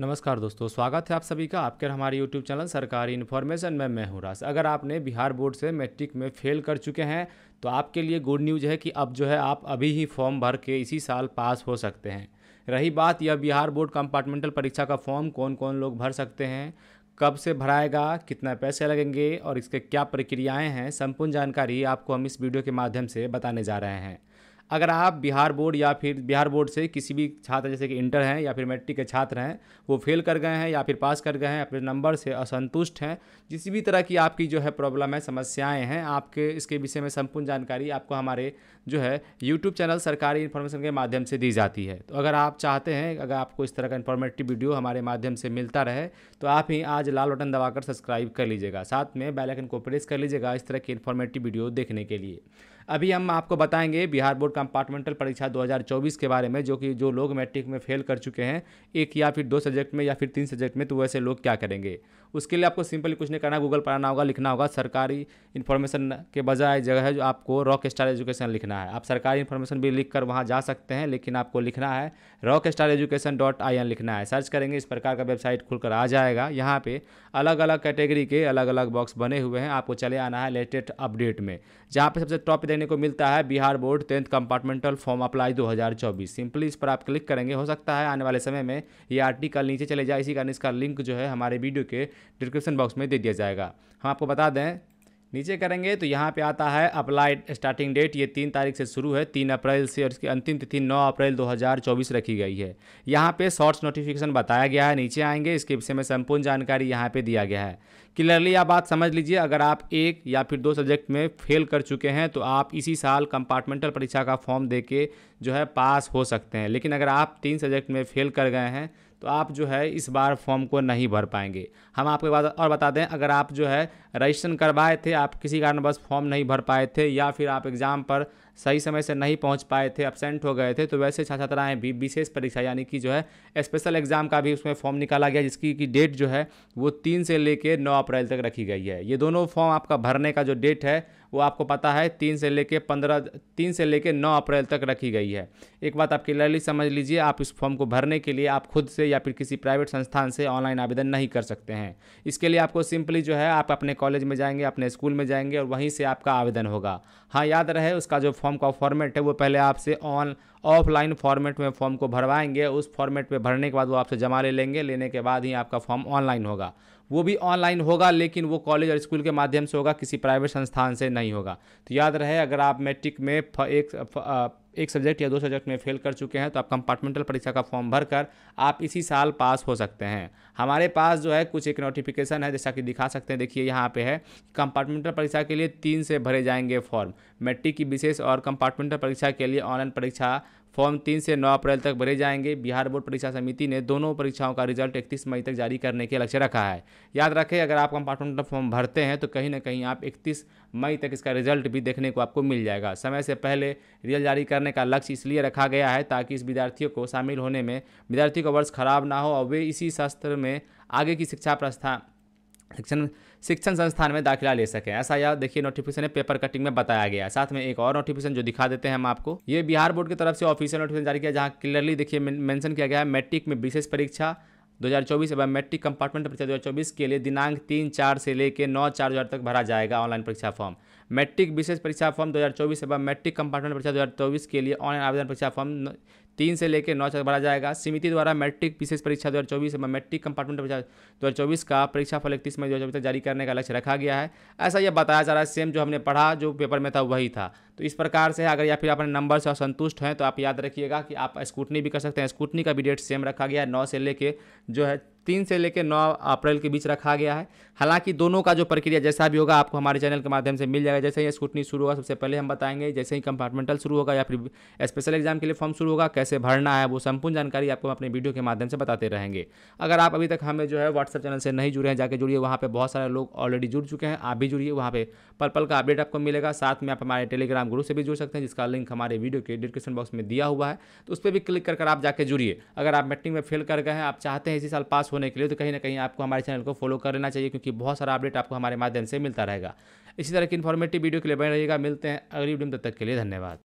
नमस्कार दोस्तों स्वागत है आप सभी का आपके हमारे यूट्यूब चैनल सरकारी इन्फॉर्मेशन में मैं हूं राश अगर आपने बिहार बोर्ड से मैट्रिक में फेल कर चुके हैं तो आपके लिए गुड न्यूज़ है कि अब जो है आप अभी ही फॉर्म भर के इसी साल पास हो सकते हैं रही बात यह बिहार बोर्ड कंपार्टमेंटल परीक्षा का फॉर्म कौन कौन लोग भर सकते हैं कब से भराएगा कितना पैसे लगेंगे और इसके क्या प्रक्रियाएँ हैं संपूर्ण जानकारी आपको हम इस वीडियो के माध्यम से बताने जा रहे हैं अगर आप बिहार बोर्ड या फिर बिहार बोर्ड से किसी भी छात्र जैसे कि इंटर हैं या फिर मैट्रिक के छात्र हैं वो फेल कर गए हैं या फिर पास कर गए हैं अपने नंबर से असंतुष्ट हैं जिस भी तरह की आपकी जो है प्रॉब्लम है समस्याएं हैं आपके इसके विषय में संपूर्ण जानकारी आपको हमारे जो है यूट्यूब चैनल सरकारी इन्फॉर्मेशन के माध्यम से दी जाती है तो अगर आप चाहते हैं अगर आपको इस तरह का इन्फॉर्मेटिव वीडियो हमारे माध्यम से मिलता रहे तो आप ही आज लाल बटन दबाकर सब्सक्राइब कर लीजिएगा साथ में बेलाइकन को प्रेस कर लीजिएगा इस तरह की इन्फॉर्मेटिव वीडियो देखने के लिए अभी हम आपको बताएंगे बिहार बोर्ड कंपार्टमेंटल परीक्षा 2024 के बारे में जो कि जो लोग मैट्रिक में फेल कर चुके हैं एक या फिर दो सब्जेक्ट में या फिर तीन सब्जेक्ट में तो वैसे लोग क्या करेंगे उसके लिए आपको सिंपली कुछ नहीं करना गूगल पर आना होगा लिखना होगा सरकारी इन्फॉर्मेशन के बजाय जगह है जो आपको रॉक स्टार एजुकेशन लिखना है आप सरकारी इन्फॉर्मेशन भी लिख कर वहाँ जा सकते हैं लेकिन आपको लिखना है rock star education dot I N लिखना है सर्च करेंगे इस प्रकार का वेबसाइट खुलकर आ जाएगा यहाँ पे अलग अलग कैटेगरी के अलग अलग बॉक्स बने हुए हैं आपको चले आना है लेटेस्ट अपडेट में जहाँ पर सबसे टॉप देने को मिलता है Bihar board tenth compartmental form apply 2024 simply इस पर आप क्लिक करेंगे हो सकता है आने वाले समय में ये आर्टिकल नीचे चले जाए इसी कारण इसका लिंक जो है हमारे वीडियो के डिस्क्रिप्शन बॉक्स में दे दिया जाएगा हम आपको बता दें नीचे करेंगे तो यहाँ पे आता है अप्लाई स्टार्टिंग डेट ये तीन तारीख से शुरू है तीन अप्रैल से और इसकी अंतिम तिथि नौ अप्रैल 2024 रखी गई है यहाँ पे शॉर्ट्स नोटिफिकेशन बताया गया है नीचे आएंगे इसके विषय में संपूर्ण जानकारी यहाँ पे दिया गया है क्लियरली आप बात समझ लीजिए अगर आप एक या फिर दो सब्जेक्ट में फेल कर चुके हैं तो आप इसी साल कंपार्टमेंटल परीक्षा का फॉर्म दे के जो है पास हो सकते हैं लेकिन अगर आप तीन सब्जेक्ट में फेल कर गए हैं तो आप जो है इस बार फॉर्म को नहीं भर पाएंगे हम आपके बाद और बता दें अगर आप जो है रजिस्ट्रेशन करवाए थे आप किसी कारणवश फॉर्म नहीं भर पाए थे या फिर आप एग्ज़ाम पर सही समय से नहीं पहुँच पाए थे एबसेंट हो गए थे तो वैसे छात्र छात्राएँ भी विशेष परीक्षा यानी कि जो है स्पेशल एग्ज़ाम का भी उसमें फॉर्म निकाला गया जिसकी की डेट जो है वो तीन से लेकर नौ अप्रैल तक रखी गई है ये दोनों फॉर्म आपका भरने का जो डेट है वो आपको पता है तीन से लेकर पंद्रह तीन से लेकर नौ अप्रैल तक रखी गई है एक बात आप क्लियरली समझ लीजिए आप इस फॉर्म को भरने के लिए आप खुद से या फिर किसी प्राइवेट संस्थान से ऑनलाइन आवेदन नहीं कर सकते हैं इसके लिए आपको सिंपली जो है आप अपने कॉलेज में जाएंगे अपने स्कूल में जाएंगे और वहीं से आपका आवेदन होगा हाँ याद रहे उसका जो फॉर्म फॉर्म का फॉर्मेट है वो पहले आपसे ऑन ऑफलाइन फॉर्मेट में फॉर्म को भरवाएंगे उस फॉर्मेट में भरने के बाद वो आपसे जमा ले लेंगे लेने के बाद ही आपका फॉर्म ऑनलाइन होगा वो भी ऑनलाइन होगा लेकिन वो कॉलेज और स्कूल के माध्यम से होगा किसी प्राइवेट संस्थान से नहीं होगा तो याद रहे अगर आप मैट्रिक में फ, एक एक सब्जेक्ट या दो सब्जेक्ट में फेल कर चुके हैं तो आप कंपार्टमेंटल परीक्षा का फॉर्म भरकर आप इसी साल पास हो सकते हैं हमारे पास जो है कुछ एक नोटिफिकेशन है जैसा कि दिखा सकते हैं देखिए यहाँ पे है कंपार्टमेंटल परीक्षा के लिए तीन से भरे जाएंगे फॉर्म मैट्रिक की विशेष और कंपार्टमेंटल परीक्षा के लिए ऑनलाइन परीक्षा फॉर्म तीन से नौ अप्रैल तक भरे जाएंगे बिहार बोर्ड परीक्षा समिति ने दोनों परीक्षाओं का रिजल्ट इकतीस मई तक जारी करने के लक्ष्य रखा है याद रखें अगर आप कंपार्टमेंटल फॉर्म भरते हैं तो कहीं ना कहीं आप इकतीस मई तक इसका रिजल्ट भी देखने को आपको मिल जाएगा समय से पहले रिजल्ट जारी करने का लक्ष्य इसलिए रखा गया है ताकि इस विद्यार्थियों को शामिल होने में विद्यार्थियों का वर्ष खराब ना हो और वे इसी शास्त्र में आगे की शिक्षा प्रस्था शिक्षण शिक्षण संस्थान में दाखिला ले सके ऐसा यह देखिए नोटिफिकेशन है पेपर कटिंग में बताया गया साथ में एक और नोटिफिकेशन जो दिखा देते हैं हम आपको ये बिहार बोर्ड की तरफ से ऑफिशियल नोटिफिकेशन जारी किया जहाँ क्लियरली देखिए मेंशन किया गया है मैट्रिक में विशेष परीक्षा 2024 एवं मैट्रिक कंपार्टमेंट परीक्षा 2024 के लिए दिनांक तीन चार से लेकर नौ चार हजार तक भरा जाएगा ऑनलाइन परीक्षा फॉर्म मैट्रिक विशेष परीक्षा फॉर्म 2024 एवं मैट्रिक कंपार्टमेंट परीक्षा 2024 के लिए ऑनलाइन आवेदन परीक्षा फॉर्म तीन से लेकर नौ तक बढ़ा जाएगा समिति द्वारा मैट्रिक विशेष परीक्षा दो हज़ार चौबीस मैट्रिक कंपार्टमेंट दो हज़ार चौबीस का परीक्षा फल इकतीस मई दो हज़ार तक जारी करने का लक्ष्य रखा गया है ऐसा यह बताया जा रहा है सेम जो हमने पढ़ा जो पेपर में था वही था तो इस प्रकार से अगर या फिर अपने नंबर से असंतुष्ट हैं तो आप याद रखिएगा कि आप स्कूटनी भी कर सकते हैं स्कूटनी का भी डेट सेम रखा गया है नौ से लेकर जो है तीन से लेकर नौ अप्रैल के बीच रखा गया है हालांकि दोनों का जो प्रक्रिया जैसा भी होगा आपको हमारे चैनल के माध्यम से मिल जाएगा जैसे ही स्कूटनी शुरू होगा सबसे पहले हम बताएंगे जैसे ही कंपार्टमेंटल शुरू होगा या फिर स्पेशल एग्जाम के लिए फॉर्म शुरू होगा कैसे भरना है वो संपूर्ण जानकारी आपको अपने वीडियो के माध्यम से बताते रहेंगे अगर आप अभी तक हमें जो है व्हाट्सअप चैनल से नहीं जुड़े हैं जाके जुड़िए वहाँ पर बहुत सारे लोग ऑलरेडी जुड़ चुके हैं आप भी जुड़िए वहाँ पर पल पल का अपडेट आपको मिलेगा साथ में आप हमारे टेलीग्राम ग्रुप से भी जुड़ सकते हैं जिसका लिंक हमारे वीडियो के डिस्क्रिप्शन बॉक्स में दिया हुआ है तो उस पर भी क्लिक कर आप जाके जुड़िए अगर आप मेट्रिक में फेल कर गए हैं आप चाहते हैं इसी साल पास होने के लिए तो कहीं ना कहीं आपको हमारे चैनल को फॉलो कर लेना चाहिए क्योंकि बहुत सारा अपडेट आपको हमारे माध्यम से मिलता रहेगा इसी तरह की इन्फॉर्मेटिव वीडियो के लिए बने रहिएगा मिलते हैं अगली वीडियो में तब तक के लिए धन्यवाद